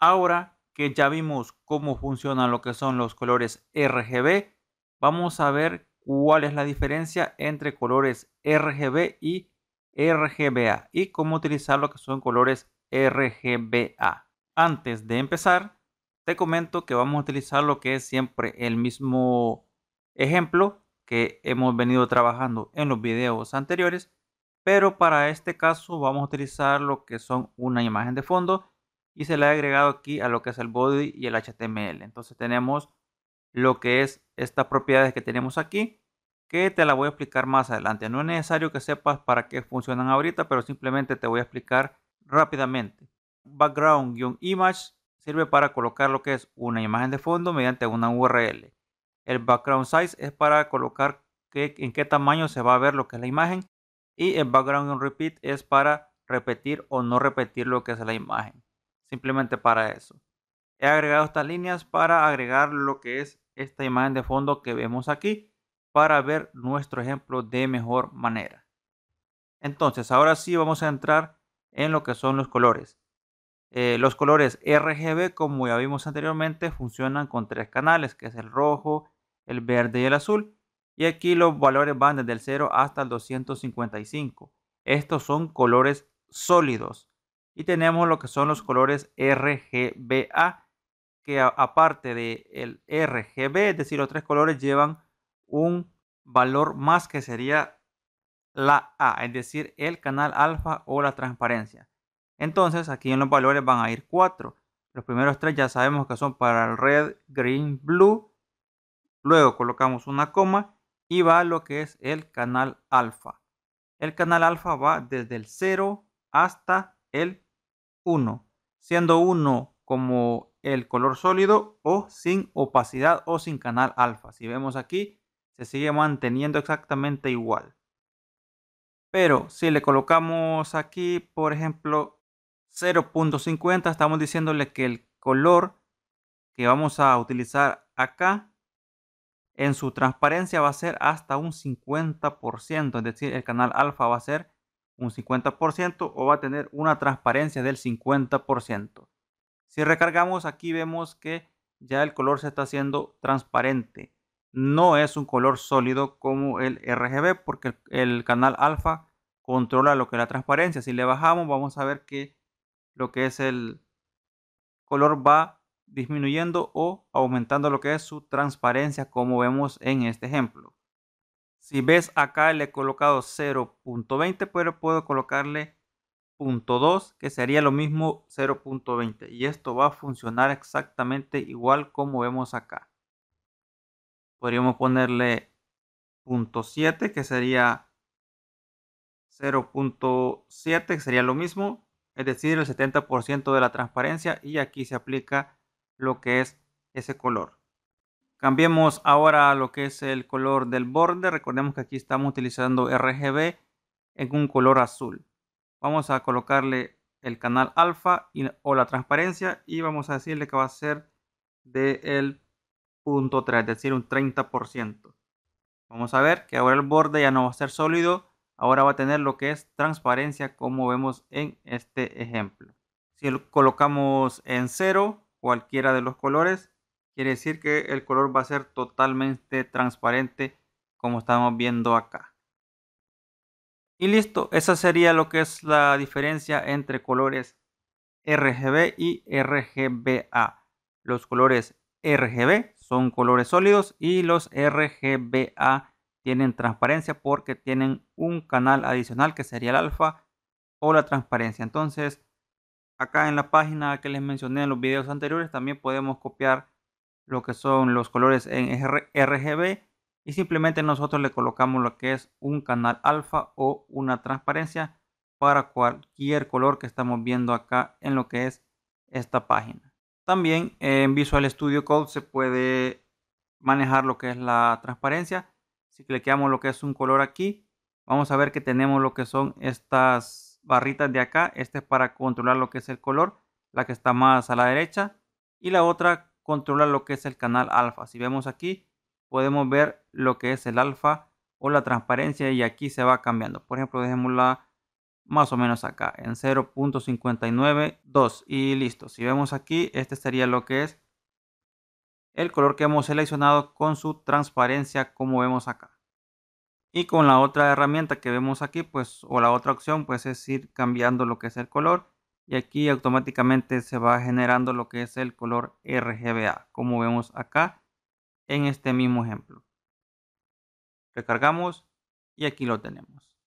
Ahora que ya vimos cómo funcionan lo que son los colores RGB, vamos a ver cuál es la diferencia entre colores RGB y RGBA y cómo utilizar lo que son colores RGBA. Antes de empezar, te comento que vamos a utilizar lo que es siempre el mismo ejemplo que hemos venido trabajando en los videos anteriores, pero para este caso vamos a utilizar lo que son una imagen de fondo y se le ha agregado aquí a lo que es el body y el HTML. Entonces tenemos lo que es estas propiedades que tenemos aquí, que te la voy a explicar más adelante. No es necesario que sepas para qué funcionan ahorita, pero simplemente te voy a explicar rápidamente. Background-image sirve para colocar lo que es una imagen de fondo mediante una URL. El background size es para colocar en qué tamaño se va a ver lo que es la imagen. Y el background repeat es para repetir o no repetir lo que es la imagen simplemente para eso. He agregado estas líneas para agregar lo que es esta imagen de fondo que vemos aquí para ver nuestro ejemplo de mejor manera. Entonces, ahora sí vamos a entrar en lo que son los colores. Eh, los colores RGB, como ya vimos anteriormente, funcionan con tres canales, que es el rojo, el verde y el azul. Y aquí los valores van desde el 0 hasta el 255. Estos son colores sólidos. Y tenemos lo que son los colores RGBA, que aparte del RGB, es decir, los tres colores llevan un valor más que sería la A, es decir, el canal alfa o la transparencia. Entonces aquí en los valores van a ir cuatro. Los primeros tres ya sabemos que son para el red, green, blue. Luego colocamos una coma y va lo que es el canal alfa. El canal alfa va desde el 0 hasta el 1, siendo uno como el color sólido o sin opacidad o sin canal alfa. Si vemos aquí, se sigue manteniendo exactamente igual. Pero si le colocamos aquí, por ejemplo, 0.50, estamos diciéndole que el color que vamos a utilizar acá en su transparencia va a ser hasta un 50%, es decir, el canal alfa va a ser un 50% o va a tener una transparencia del 50%. Si recargamos aquí vemos que ya el color se está haciendo transparente. No es un color sólido como el RGB porque el canal alfa controla lo que es la transparencia. Si le bajamos vamos a ver que lo que es el color va disminuyendo o aumentando lo que es su transparencia como vemos en este ejemplo. Si ves acá le he colocado 0.20, pero puedo colocarle 0.2, que sería lo mismo 0.20. Y esto va a funcionar exactamente igual como vemos acá. Podríamos ponerle 0.7, que sería 0.7, que sería lo mismo. Es decir, el 70% de la transparencia y aquí se aplica lo que es ese color. Cambiemos ahora lo que es el color del borde. Recordemos que aquí estamos utilizando RGB en un color azul. Vamos a colocarle el canal alfa o la transparencia y vamos a decirle que va a ser del el punto 3, es decir, un 30%. Vamos a ver que ahora el borde ya no va a ser sólido, ahora va a tener lo que es transparencia como vemos en este ejemplo. Si colocamos en cero cualquiera de los colores, Quiere decir que el color va a ser totalmente transparente como estamos viendo acá. Y listo, esa sería lo que es la diferencia entre colores RGB y RGBA. Los colores RGB son colores sólidos y los RGBA tienen transparencia porque tienen un canal adicional que sería el alfa o la transparencia. Entonces, acá en la página que les mencioné en los videos anteriores también podemos copiar lo que son los colores en RGB y simplemente nosotros le colocamos lo que es un canal alfa o una transparencia para cualquier color que estamos viendo acá en lo que es esta página. También en Visual Studio Code se puede manejar lo que es la transparencia. Si cliqueamos lo que es un color aquí, vamos a ver que tenemos lo que son estas barritas de acá. Este es para controlar lo que es el color, la que está más a la derecha. Y la otra controlar lo que es el canal alfa. Si vemos aquí, podemos ver lo que es el alfa o la transparencia y aquí se va cambiando. Por ejemplo, dejémosla más o menos acá en 0.592 y listo. Si vemos aquí, este sería lo que es el color que hemos seleccionado con su transparencia como vemos acá. Y con la otra herramienta que vemos aquí, pues, o la otra opción, pues es ir cambiando lo que es el color y aquí automáticamente se va generando lo que es el color RGBA como vemos acá en este mismo ejemplo recargamos y aquí lo tenemos